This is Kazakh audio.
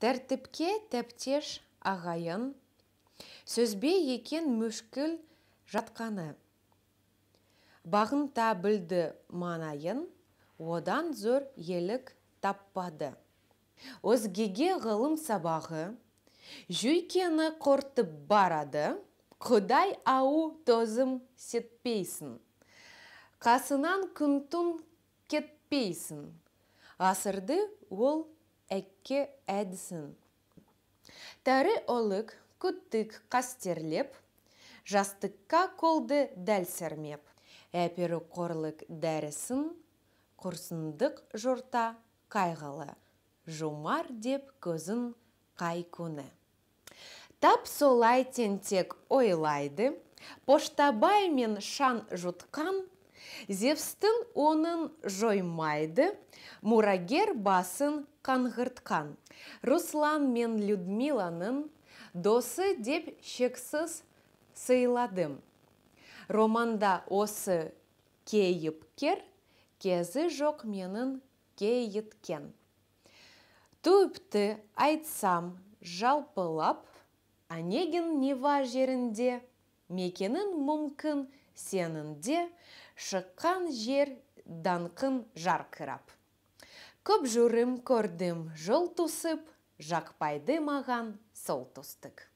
тәртіпке тәптеш ағайын сөзбе екен мүшкіл жатқаны бағынта білді маңайын одан зор елік таппады өзгеге ғылым сабағы жүйкені қортып барады құдай ау тозым сетпейсін қасынан күнтун кетпейсін асырды ол әкке әдісін тәрі олық күттік қастерлеп жастыққа қолды дәл сәрмеп әпері қорлық дәрісін құрсындық жорта қайғылы жұмар деп көзін қай күні тап солай тентек ойлайды поштабай мен шан жұтқан зевстің онын жоймайды мұрагер басын қанғыртқан. руслан мен людмиланың досы деп шексіз сыйладым романда осы кейіпкер кезі жоқ менің кейіткен түпті айтсам жалпылап онегин нева жерінде мекенін мүмкін Сенінде шыққан жер данқын жарқырап көп жүрім көрдім жол тусып жақпайды маған сол түстік